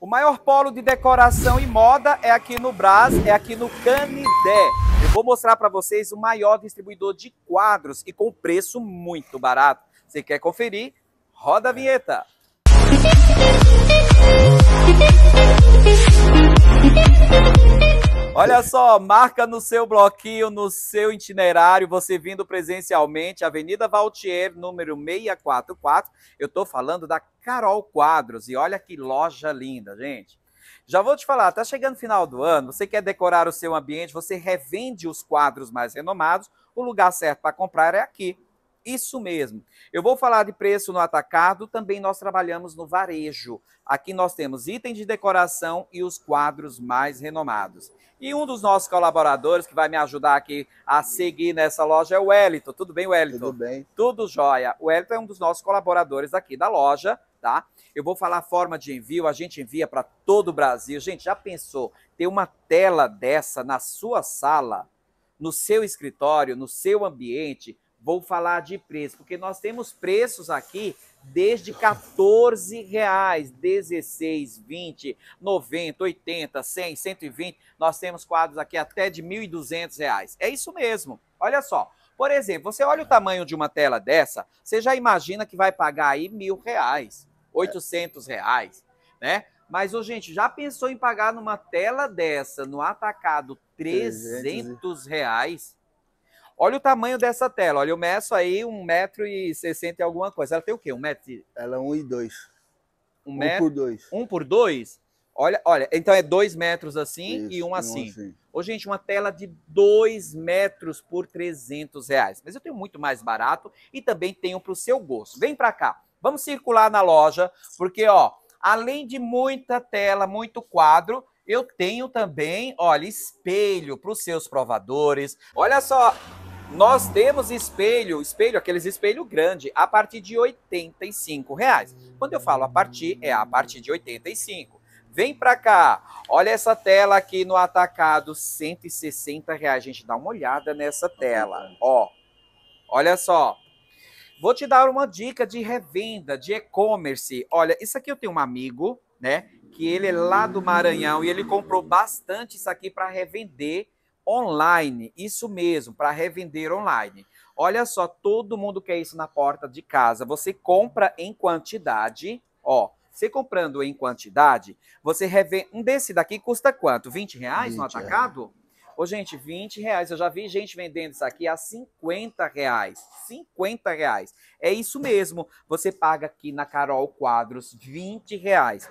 O maior polo de decoração e moda é aqui no Brás, é aqui no Canidé. Eu vou mostrar para vocês o maior distribuidor de quadros e com preço muito barato. Você quer conferir? Roda a vinheta! Música Olha só, marca no seu bloquinho, no seu itinerário, você vindo presencialmente, Avenida Valtier, número 644. Eu estou falando da Carol Quadros, e olha que loja linda, gente. Já vou te falar, tá chegando final do ano, você quer decorar o seu ambiente, você revende os quadros mais renomados, o lugar certo para comprar é aqui isso mesmo. Eu vou falar de preço no atacado, também nós trabalhamos no varejo. Aqui nós temos itens de decoração e os quadros mais renomados. E um dos nossos colaboradores que vai me ajudar aqui a seguir nessa loja é o Wellington. Tudo bem, Wellington? Tudo bem. Tudo jóia. O Wellington é um dos nossos colaboradores aqui da loja, tá? Eu vou falar a forma de envio, a gente envia para todo o Brasil. Gente, já pensou ter uma tela dessa na sua sala, no seu escritório, no seu ambiente? Vou falar de preço, porque nós temos preços aqui desde 14 reais, 16, 20, 90, 80, 100, 120. Nós temos quadros aqui até de 1.200 reais. É isso mesmo. Olha só. Por exemplo, você olha o tamanho de uma tela dessa, você já imagina que vai pagar aí mil reais, oitocentos reais, né? Mas, ô, gente, já pensou em pagar numa tela dessa, no atacado, 300 reais? Olha o tamanho dessa tela. Olha, eu meço aí 1,60m e alguma coisa. Ela tem o quê? 1 um metro? Ela é 1,2. 1 um por 2. 1 um por 2? Olha, olha, então é 2 metros assim Isso, e 1 um assim. Um assim. Ô, gente, uma tela de 2 metros por 300 reais. Mas eu tenho muito mais barato e também tenho para o seu gosto. Vem para cá. Vamos circular na loja, porque, ó, além de muita tela, muito quadro, eu tenho também, olha, espelho para os seus provadores. Olha só, nós temos espelho, espelho, aqueles espelho grande, a partir de 85 reais. Quando eu falo a partir, é a partir de 85. Vem para cá, olha essa tela aqui no atacado, 160 reais. Gente, dá uma olhada nessa tela, ó. Olha só. Vou te dar uma dica de revenda, de e-commerce. Olha, isso aqui eu tenho um amigo, né? Que ele é lá do Maranhão e ele comprou bastante isso aqui para revender online, isso mesmo, para revender online. Olha só, todo mundo quer isso na porta de casa. Você compra em quantidade, ó. Você comprando em quantidade, você revende. Um desse daqui custa quanto? 20 reais 20 no é. atacado? É. Ô, gente, 20 reais. Eu já vi gente vendendo isso aqui a 50 reais. 50 reais. É isso mesmo. Você paga aqui na Carol Quadros 20 reais.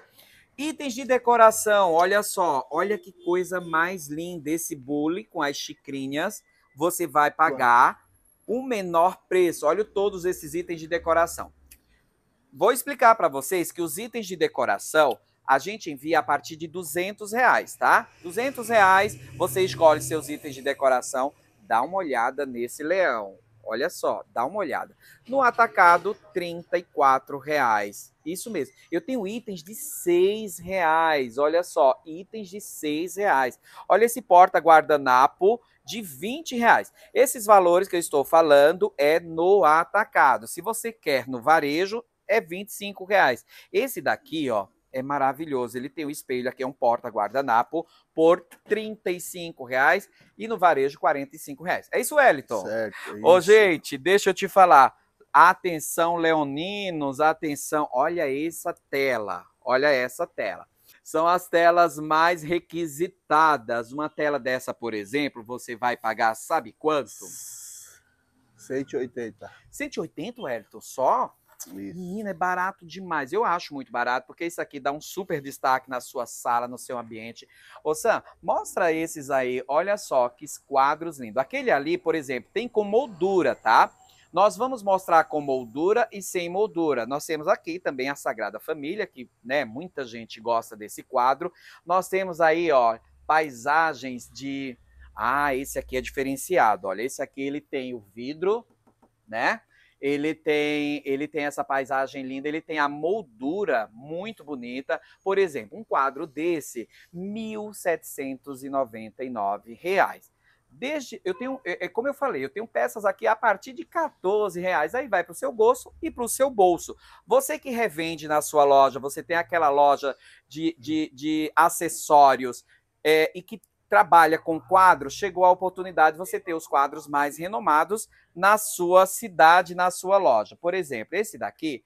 Itens de decoração, olha só, olha que coisa mais linda esse bule com as xicrinhas. Você vai pagar o um menor preço. Olha todos esses itens de decoração. Vou explicar para vocês que os itens de decoração a gente envia a partir de 200 reais, tá? 200 reais, você escolhe seus itens de decoração. Dá uma olhada nesse leão. Olha só, dá uma olhada. No atacado, R$ reais. Isso mesmo. Eu tenho itens de seis reais. Olha só, itens de seis reais. Olha esse porta guardanapo de R$ reais. Esses valores que eu estou falando é no atacado. Se você quer no varejo, é R$ reais. Esse daqui, ó, é maravilhoso. Ele tem o um espelho aqui, é um porta-guardanapo, por R$ reais e no varejo R$ reais. É isso, Wellington? Certo. É Ô, gente, deixa eu te falar. Atenção, leoninos, atenção. Olha essa tela, olha essa tela. São as telas mais requisitadas. Uma tela dessa, por exemplo, você vai pagar sabe quanto? 180. 180, Wellington, só? Isso. Menina, é barato demais. Eu acho muito barato, porque isso aqui dá um super destaque na sua sala, no seu ambiente. Ô, Sam, mostra esses aí. Olha só que quadros lindos. Aquele ali, por exemplo, tem com moldura, tá? Nós vamos mostrar com moldura e sem moldura. Nós temos aqui também a Sagrada Família, que né, muita gente gosta desse quadro. Nós temos aí, ó, paisagens de... Ah, esse aqui é diferenciado. Olha, esse aqui ele tem o vidro, né? ele tem, ele tem essa paisagem linda, ele tem a moldura muito bonita. Por exemplo, um quadro desse, R$ 1.799. Desde, eu tenho, é, é, como eu falei, eu tenho peças aqui a partir de 14 reais. Aí vai para o seu gosto e para o seu bolso. Você que revende na sua loja, você tem aquela loja de, de, de acessórios é, e que trabalha com quadros, chegou a oportunidade de você ter os quadros mais renomados na sua cidade, na sua loja. Por exemplo, esse daqui,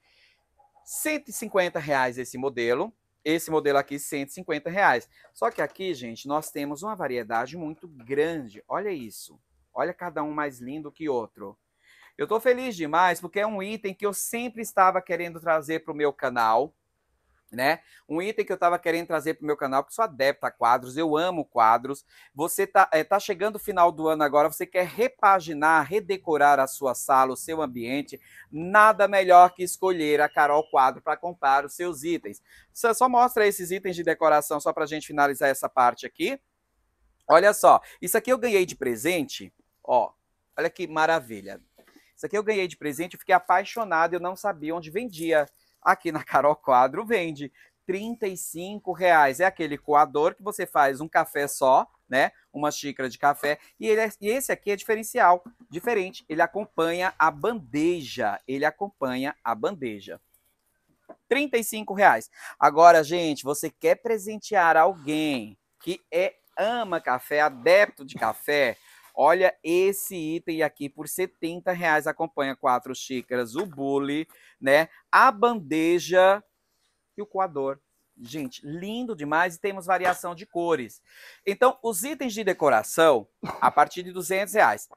150 reais esse modelo, esse modelo aqui, 150 reais. Só que aqui, gente, nós temos uma variedade muito grande. Olha isso. Olha cada um mais lindo que outro. Eu estou feliz demais porque é um item que eu sempre estava querendo trazer para o meu canal né? Um item que eu estava querendo trazer para o meu canal, porque sou adepta a quadros, eu amo quadros. Você tá, é, tá chegando o final do ano agora, você quer repaginar, redecorar a sua sala, o seu ambiente. Nada melhor que escolher a Carol Quadro para comprar os seus itens. Você só mostra esses itens de decoração só para a gente finalizar essa parte aqui. Olha só, isso aqui eu ganhei de presente, ó. Olha que maravilha. Isso aqui eu ganhei de presente, eu fiquei apaixonado, eu não sabia onde vendia aqui na Carol Quadro vende. R$ reais é aquele coador que você faz um café só, né? Uma xícara de café. E, ele é, e esse aqui é diferencial, diferente. Ele acompanha a bandeja. Ele acompanha a bandeja. R$ reais. Agora, gente, você quer presentear alguém que é ama café, adepto de café? Olha esse item aqui por setenta reais acompanha quatro xícaras, o bule, né? A bandeja e o coador. Gente, lindo demais e temos variação de cores. Então, os itens de decoração, a partir de duzentos reais.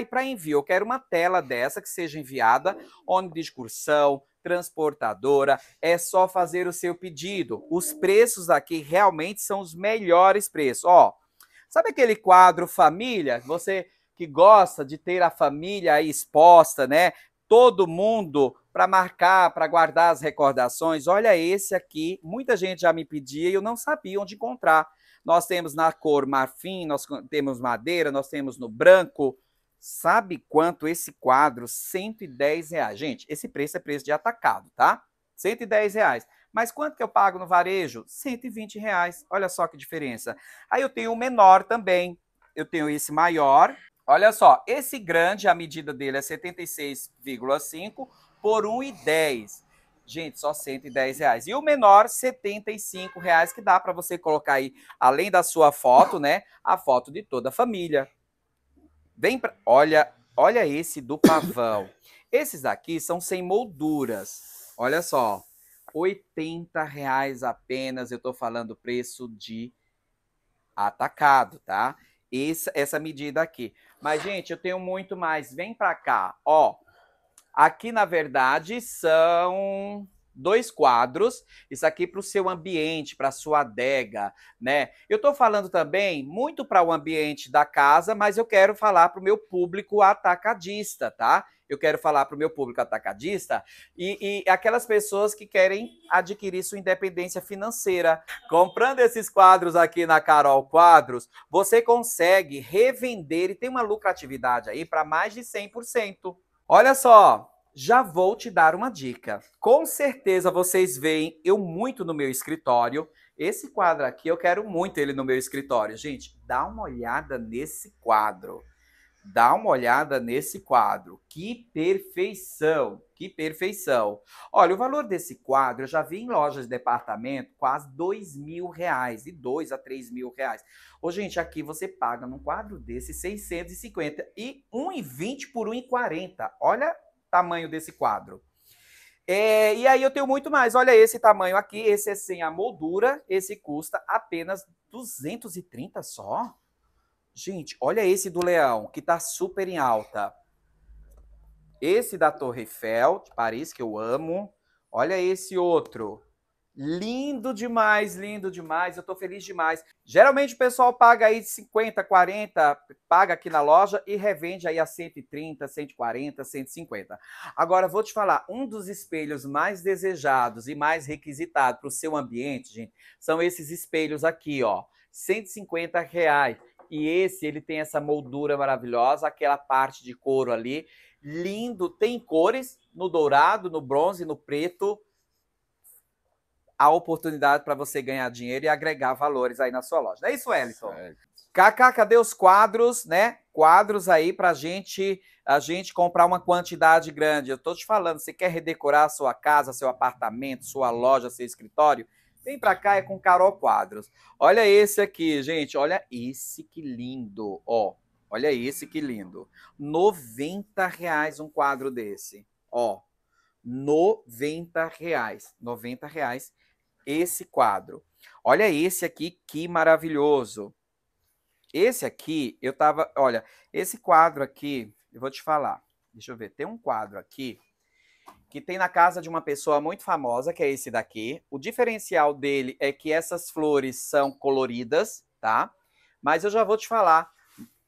e para envio, eu quero uma tela dessa que seja enviada, onde de excursão, transportadora, é só fazer o seu pedido. Os preços aqui realmente são os melhores preços. Ó, Sabe aquele quadro família? Você que gosta de ter a família aí exposta, né? Todo mundo para marcar, para guardar as recordações. Olha esse aqui, muita gente já me pedia e eu não sabia onde encontrar. Nós temos na cor marfim, nós temos madeira, nós temos no branco. Sabe quanto esse quadro? 110 reais. Gente, esse preço é preço de atacado, tá? 110 reais. Mas quanto que eu pago no varejo? 120 reais. Olha só que diferença. Aí eu tenho o menor também. Eu tenho esse maior. Olha só, esse grande, a medida dele é 76,5 por 1,10. Gente, só 110 reais. E o menor, 75 reais, que dá para você colocar aí, além da sua foto, né? A foto de toda a família. Vem pra... Olha, olha esse do pavão. Esses daqui são sem molduras. Olha só. 80 reais apenas. Eu estou falando preço de atacado, tá? Essa, essa medida aqui. Mas, gente, eu tenho muito mais. Vem para cá, ó. Aqui, na verdade, são dois quadros, isso aqui para o seu ambiente, para a sua adega, né? Eu estou falando também muito para o ambiente da casa, mas eu quero falar para o meu público atacadista, tá? Eu quero falar para o meu público atacadista e, e aquelas pessoas que querem adquirir sua independência financeira. Comprando esses quadros aqui na Carol Quadros, você consegue revender e tem uma lucratividade aí para mais de 100%. Olha só, já vou te dar uma dica. Com certeza vocês veem eu muito no meu escritório. Esse quadro aqui, eu quero muito ele no meu escritório. Gente, dá uma olhada nesse quadro. Dá uma olhada nesse quadro. Que perfeição! Que perfeição! Olha, o valor desse quadro eu já vi em lojas de departamento quase dois mil reais, de dois a três mil reais. Ô, gente, aqui você paga num quadro desse 650 e 1,20 por 1,40. Olha tamanho desse quadro. É, e aí eu tenho muito mais. Olha esse tamanho aqui, esse é sem a moldura, esse custa apenas 230 só. Gente, olha esse do leão, que tá super em alta. Esse da Torre Eiffel, de Paris, que eu amo. Olha esse outro. Lindo demais, lindo demais. Eu estou feliz demais. Geralmente o pessoal paga aí de 50, 40, paga aqui na loja e revende aí a 130, 140, 150. Agora vou te falar, um dos espelhos mais desejados e mais requisitado para o seu ambiente, gente, são esses espelhos aqui, ó, 150 reais. E esse ele tem essa moldura maravilhosa, aquela parte de couro ali, lindo. Tem cores no dourado, no bronze, no preto a oportunidade para você ganhar dinheiro e agregar valores aí na sua loja. É isso, Wellington? Kaká, cadê os quadros, né? Quadros aí para gente, a gente comprar uma quantidade grande. Eu estou te falando, você quer redecorar sua casa, seu apartamento, sua loja, seu escritório? Vem para cá, é com Carol Quadros. Olha esse aqui, gente. Olha esse que lindo, ó. Olha esse que lindo. Noventa reais um quadro desse, ó. 90 reais. 90 reais esse quadro. Olha esse aqui, que maravilhoso. Esse aqui, eu tava. Olha, esse quadro aqui, eu vou te falar. Deixa eu ver. Tem um quadro aqui que tem na casa de uma pessoa muito famosa, que é esse daqui. O diferencial dele é que essas flores são coloridas, tá? Mas eu já vou te falar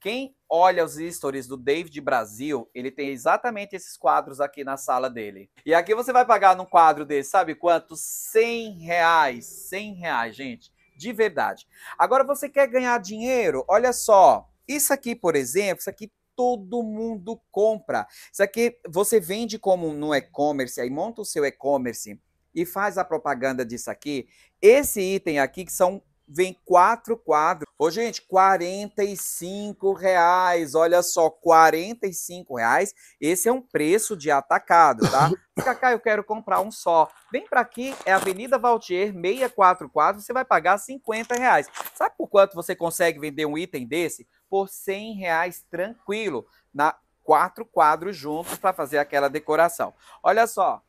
quem olha os stories do David Brasil, ele tem exatamente esses quadros aqui na sala dele. E aqui você vai pagar num quadro desse, sabe quanto? 100 reais. 100 reais, gente. De verdade. Agora, você quer ganhar dinheiro? Olha só. Isso aqui, por exemplo, isso aqui todo mundo compra. Isso aqui você vende como no e-commerce, aí monta o seu e-commerce e faz a propaganda disso aqui. Esse item aqui, que são vem quatro quadros. Ô, gente, 45 reais. Olha só, 45 reais. Esse é um preço de atacado, tá? Cacá, eu quero comprar um só. Vem para aqui, é Avenida Valtier 644. Você vai pagar 50 reais. Sabe por quanto você consegue vender um item desse? Por 100 reais tranquilo. Na quatro quadros juntos para fazer aquela decoração. Olha só,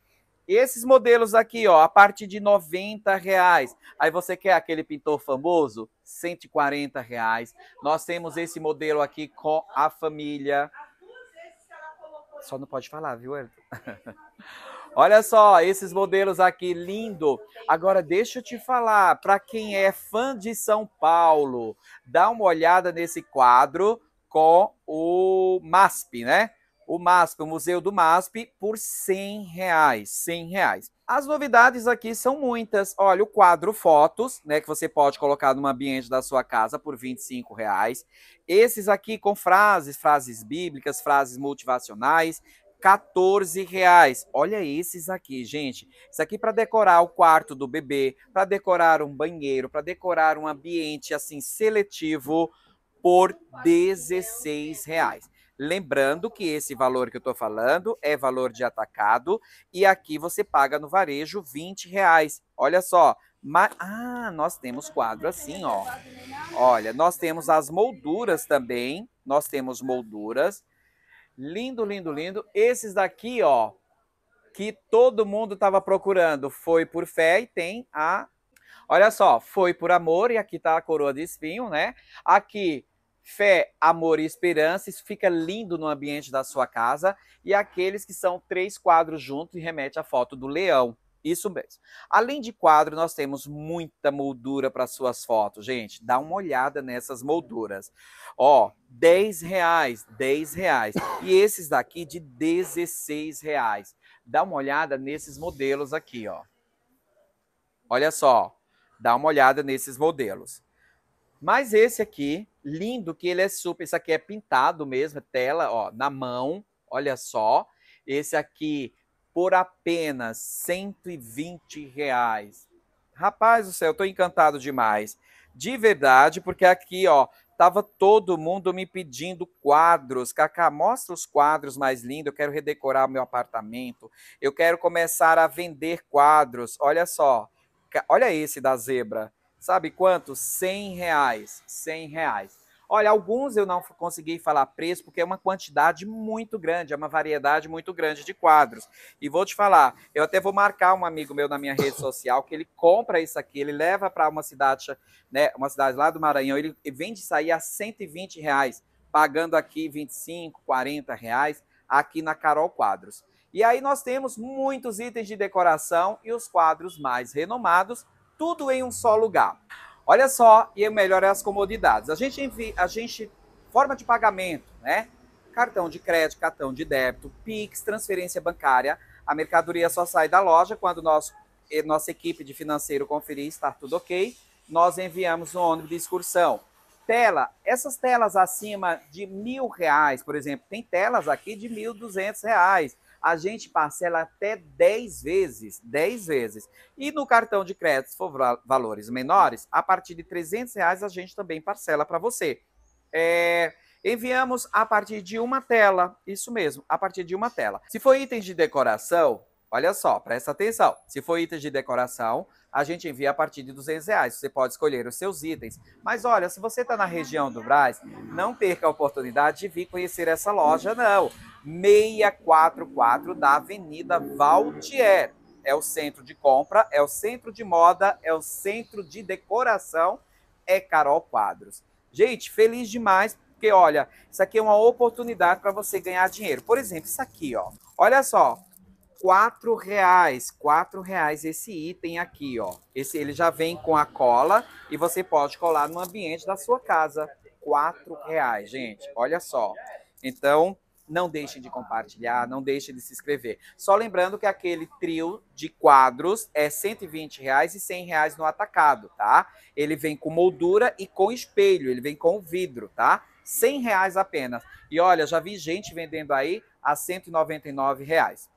esses modelos aqui, ó, a partir de 90 reais. Aí você quer aquele pintor famoso? 140 reais. Nós temos esse modelo aqui com a família. Só não pode falar, viu, Elton? Olha só, esses modelos aqui, lindo. Agora, deixa eu te falar, para quem é fã de São Paulo, dá uma olhada nesse quadro com o MASP, né? o MASP, o Museu do MASP, por 100 reais, 100 reais. As novidades aqui são muitas. Olha, o quadro fotos, né, que você pode colocar no ambiente da sua casa por 25 reais. Esses aqui com frases, frases bíblicas, frases motivacionais, 14 reais. Olha esses aqui, gente. Isso aqui para decorar o quarto do bebê, para decorar um banheiro, para decorar um ambiente assim seletivo por 16 reais. Lembrando que esse valor que eu estou falando é valor de atacado e aqui você paga no varejo 20 reais. Olha só. Ma ah, nós temos quadro assim, ó. Olha, nós temos as molduras também. Nós temos molduras. Lindo, lindo, lindo. Esses daqui, ó, que todo mundo estava procurando. Foi por fé e tem a. Olha só, foi por amor, e aqui está a coroa de espinho, né? Aqui, fé, amor e esperança, isso fica lindo no ambiente da sua casa. E aqueles que são três quadros juntos e remete à foto do leão. Isso mesmo. Além de quadro, nós temos muita moldura para suas fotos. Gente, dá uma olhada nessas molduras. Ó, 10 reais, 10 reais. E esses daqui de 16 reais. Dá uma olhada nesses modelos aqui, ó. Olha só, dá uma olhada nesses modelos. Mas esse aqui, lindo que ele é super. Esse aqui é pintado mesmo, é tela, ó, na mão, olha só. Esse aqui por apenas 120 reais. Rapaz do céu, eu tô encantado demais. De verdade, porque aqui, ó, tava todo mundo me pedindo quadros. Cacá, mostra os quadros mais lindos, eu quero redecorar meu apartamento. Eu quero começar a vender quadros. Olha só. Olha esse da zebra. Sabe quanto? 100 reais. 100 reais. Olha, alguns eu não consegui falar preço porque é uma quantidade muito grande, é uma variedade muito grande de quadros. E vou te falar, eu até vou marcar um amigo meu na minha rede social que ele compra isso aqui, ele leva para uma cidade, né, uma cidade lá do Maranhão, ele vende aí a 120 reais, pagando aqui 25, 40 reais aqui na Carol Quadros. E aí nós temos muitos itens de decoração e os quadros mais renomados tudo em um só lugar. Olha só, e o é melhor é as comodidades. A gente envia, a gente forma de pagamento, né? Cartão de crédito, cartão de débito, Pix, transferência bancária. A mercadoria só sai da loja quando nosso, nossa equipe de financeiro conferir está tudo ok. Nós enviamos um ônibus de excursão. Tela, essas telas acima de mil reais, por exemplo, tem telas aqui de mil duzentos reais a gente parcela até 10 vezes, 10 vezes. E no cartão de crédito, se for valores menores, a partir de 300 reais a gente também parcela para você. É, enviamos a partir de uma tela, isso mesmo, a partir de uma tela. Se for itens de decoração, olha só, presta atenção. Se for itens de decoração, a gente envia a partir de 200 reais. Você pode escolher os seus itens. Mas olha, se você está na região do Braz, não perca a oportunidade de vir conhecer essa loja, não. 644 da Avenida Valtier. É o centro de compra, é o centro de moda, é o centro de decoração, é Carol Quadros. Gente, feliz demais, porque olha, isso aqui é uma oportunidade para você ganhar dinheiro. Por exemplo, isso aqui, ó. Olha só, quatro reais, quatro reais esse item aqui, ó. Esse ele já vem com a cola e você pode colar no ambiente da sua casa, quatro reais, gente. Olha só. Então não deixem de compartilhar, não deixem de se inscrever. Só lembrando que aquele trio de quadros é 120 reais e 100 reais no atacado, tá? Ele vem com moldura e com espelho, ele vem com vidro, tá? 100 reais apenas. E olha, já vi gente vendendo aí a 199 reais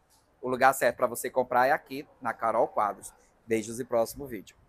o lugar certo para você comprar é aqui na Carol Quadros. Beijos e próximo vídeo.